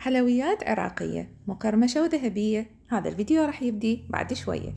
حلويات عراقية مقرمشة وذهبية هذا الفيديو راح يبدي بعد شوية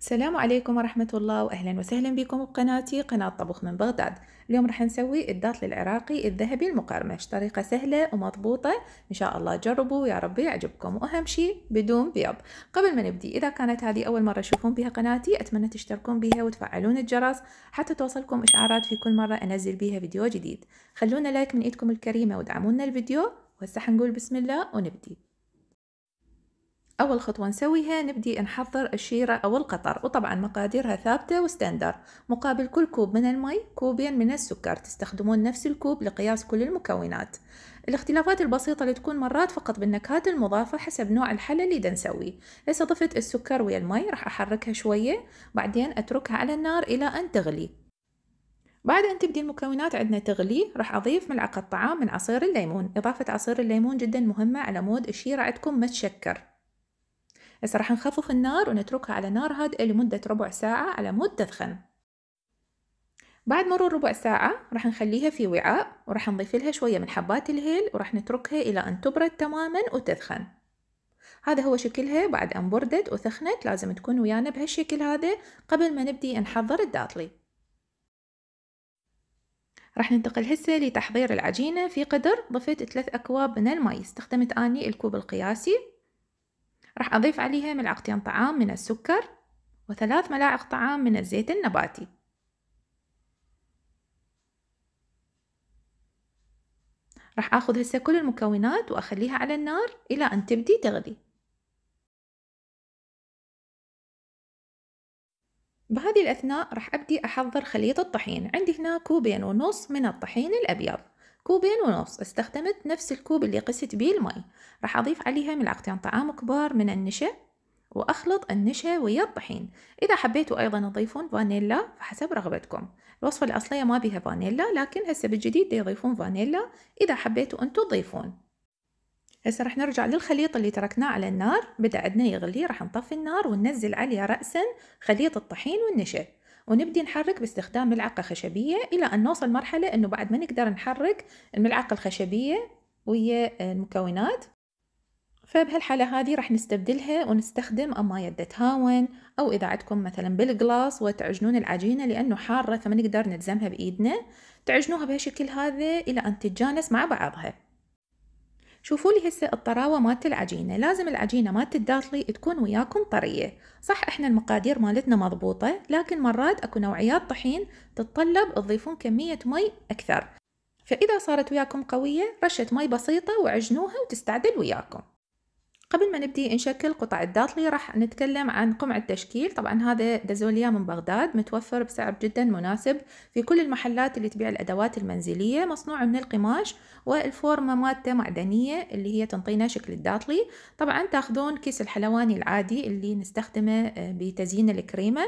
السلام عليكم ورحمة الله وأهلا وسهلا بكم بقناتي قناة طبخ من بغداد اليوم راح نسوي الداتل العراقي الذهبي المقرمش طريقة سهلة ومضبوطة إن شاء الله جربوا يا رب يعجبكم وأهم شيء بدون بيض قبل ما نبدي إذا كانت هذه أول مرة تشوفون بها قناتي أتمنى تشتركون بها وتفعلون الجرس حتى توصلكم إشعارات في كل مرة أنزل بها فيديو جديد خلونا لايك من إيدكم الكريمة ودعمونا الفيديو وهسه حنقول بسم الله ونبدي أول خطوة نسويها نبدي نحضر الشيرة أو القطر وطبعا مقاديرها ثابتة وستاندر مقابل كل كوب من المي كوبين من السكر تستخدمون نفس الكوب لقياس كل المكونات الاختلافات البسيطة اللي تكون مرات فقط بالنكهات المضافة حسب نوع الحلى اللي دا نسويه هسه ضفت السكر ويا المي راح أحركها شوية بعدين أتركها على النار إلى أن تغلي بعد أن تبدي المكونات عندنا تغلي راح أضيف ملعقة طعام من عصير الليمون إضافة عصير الليمون جدا مهمة على مود الشيرة عندكم ما تشكر هسه راح نخفف النار ونتركها على نار هادئة لمدة ربع ساعة على مود تثخن بعد مرور ربع ساعة راح نخليها في وعاء وراح نضيف لها شوية من حبات الهيل وراح نتركها إلى أن تبرد تماما وتثخن هذا هو شكلها بعد أن بردت وثخنت لازم تكون ويانا بهالشكل هذا قبل ما نبدي نحضر الداتلي راح ننتقل هسه لتحضير العجينة في قدر ضفت ثلاث أكواب من الماء استخدمت أني الكوب القياسي راح أضيف عليها ملعقتين طعام من السكر وثلاث ملاعق طعام من الزيت النباتي راح أخذ هسه كل المكونات وأخليها على النار إلى أن تبدي تغلي بهذه الأثناء راح أبدي أحضر خليط الطحين عندي هنا كوبين ونص من الطحين الأبيض كوبين ونص استخدمت نفس الكوب اللي قست بيه المي راح أضيف عليها ملعقتين طعام كبار من النشا وأخلط النشا ويا الطحين إذا حبيتوا أيضا تضيفون فانيلا فحسب رغبتكم الوصفة الأصلية ما بها فانيلا لكن هسه بالجديد يضيفون فانيلا إذا حبيتوا أنتوا تضيفون هسه راح نرجع للخليط اللي تركناه على النار بدا عندنا يغلي راح نطفي النار وننزل عليه رأسا خليط الطحين والنشا ونبدي نحرك باستخدام ملعقة خشبية إلى أن نوصل مرحلة أنه بعد ما نقدر نحرك الملعقة الخشبية ويا المكونات فبهالحالة هذه راح نستبدلها ونستخدم أما يده هاون أو إذا عندكم مثلا بالقلاص وتعجنون العجينة لأنه حارة فما نقدر نلزمها بإيدنا تعجنوها بهالشكل هذا إلى أن تتجانس مع بعضها شوفوا لي هسه الطراوه مالت العجينه لازم العجينه مالت الداتلي تكون وياكم طريه صح احنا المقادير مالتنا مضبوطه لكن مرات اكو نوعيات طحين تتطلب تضيفون كميه مي اكثر فاذا صارت وياكم قويه رشه مي بسيطه وعجنوها وتستعدل وياكم قبل ما نبدي نشكل قطع الداتلي راح نتكلم عن قمع التشكيل طبعا هذا دازوليا من بغداد متوفر بسعر جدا مناسب في كل المحلات اللي تبيع الأدوات المنزلية مصنوع من القماش والفورمة مادة معدنية اللي هي تنطينا شكل الداتلي طبعا تاخذون كيس الحلواني العادي اللي نستخدمه آه، بتزيين الكريمة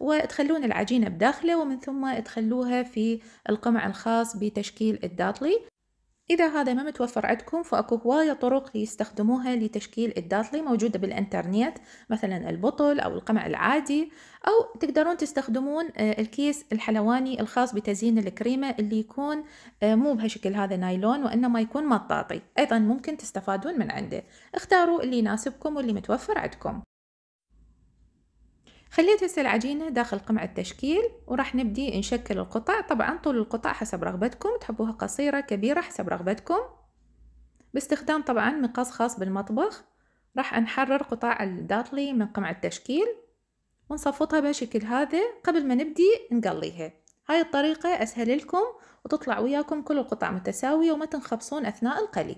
وتخلون العجينة بداخله ومن ثم تخلوها في القمع الخاص بتشكيل الداتلي إذا هذا ما متوفر عندكم فأكو هواية طرق يستخدموها لتشكيل الداتلي موجودة بالإنترنت مثلا البطل أو القمع العادي أو تقدرون تستخدمون آه، الكيس الحلواني الخاص بتزيين الكريمة اللي يكون آه، مو بهالشكل هذا نايلون وإنما يكون مطاطي أيضا ممكن تستفادون من عنده اختاروا اللي يناسبكم واللي متوفر عندكم خليت هسه العجينة داخل قمع التشكيل وراح نبدي نشكل القطع طبعا طول القطع حسب رغبتكم تحبوها قصيرة كبيرة حسب رغبتكم باستخدام طبعا مقص خاص بالمطبخ راح نحرر قطع الداتلي من قمع التشكيل ونصفطها بهالشكل هذا قبل ما نبدي نقليها هاي الطريقة أسهل لكم وتطلع وياكم كل القطع متساوية وما تنخبصون أثناء القلي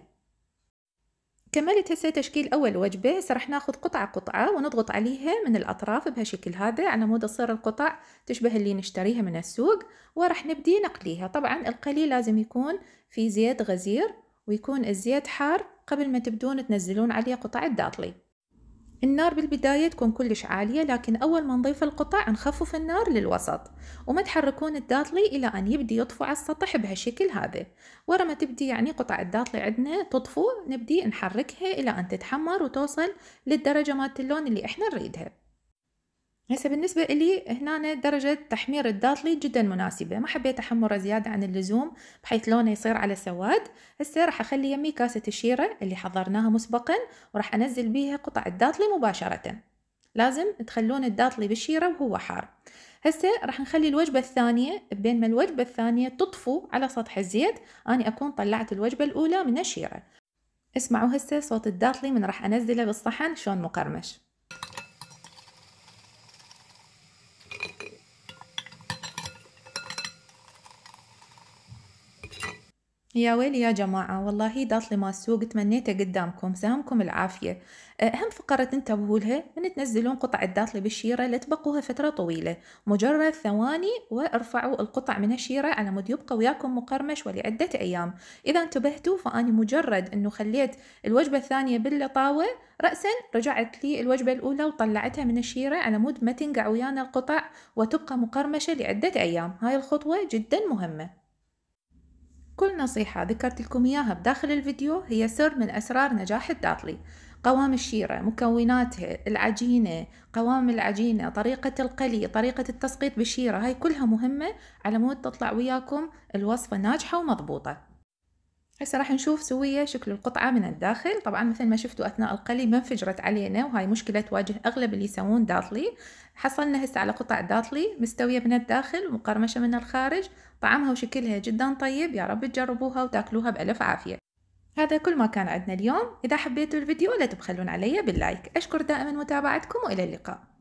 كملت هسه تشكيل أول وجبة هسه ناخذ قطعة قطعة ونضغط عليها من الأطراف بهالشكل هذا على مود تصير القطع تشبه اللي نشتريها من السوق وراح نبدي نقليها طبعا القلي لازم يكون في زيت غزير ويكون الزيت حار قبل ما تبدون تنزلون عليه قطع الداطلي النار بالبداية تكون كلش عالية لكن أول ما نضيف القطع نخفف النار للوسط وما تحركون الداطلي إلى أن يبدي يطفو على السطح بهالشكل هذا ورا ما تبدي يعني قطع الداطلي عندنا تطفو نبدي نحركها إلى أن تتحمر وتوصل للدرجة مالت اللون اللي إحنا نريدها هسه بالنسبة إلي هنا درجة تحمير الداتلي جدا مناسبة ما حبيت أحمره زيادة عن اللزوم بحيث لونه يصير على سواد هسه راح أخلي يمي كاسة الشيرة اللي حضرناها مسبقا وراح أنزل بيها قطع الداتلي مباشرة لازم تخلون الداتلي بالشيرة وهو حار هسه راح نخلي الوجبة الثانية بين ما الوجبة الثانية تطفو على سطح الزيت أنا أكون طلعت الوجبة الأولى من الشيرة اسمعوا هسه صوت الداتلي من راح أنزله بالصحن شلون مقرمش يا ويلي يا جماعة والله داط لي ما السوق تمنيته قدامكم سهمكم العافية أه، أهم فقرة تنتبهوا لها من تنزلون قطع الداطلي بالشيرة لتبقوها فترة طويلة مجرد ثواني وارفعوا القطع من الشيرة على مود يبقى وياكم مقرمش ولعدة أيام إذا انتبهتوا فأني مجرد أنه خليت الوجبة الثانية باللطاوة رأسا رجعت لي الوجبة الأولى وطلعتها من الشيرة على مود ما تنقع ويانا القطع وتبقى مقرمشة لعدة أيام هاي الخطوة جدا مهمة كل نصيحة ذكرت لكم إياها بداخل الفيديو هي سر من أسرار نجاح الداطلي قوام الشيرة مكوناتها العجينة قوام العجينة طريقة القلي طريقة التسقيط بالشيرة هاي كلها مهمة على مود تطلع وياكم الوصفة ناجحة ومضبوطة هسه راح نشوف سوية شكل القطعة من الداخل طبعا مثل ما شفتوا أثناء القلي ما انفجرت علينا وهاي مشكلة تواجه أغلب اللي يسوون داطلي حصلنا هسه على قطع داطلي مستوية من الداخل ومقرمشة من الخارج طعمها وشكلها جدا طيب يا رب تجربوها وتاكلوها بألف عافية هذا كل ما كان عندنا اليوم إذا حبيتوا الفيديو لا تبخلون علي باللايك أشكر دائما متابعتكم وإلى اللقاء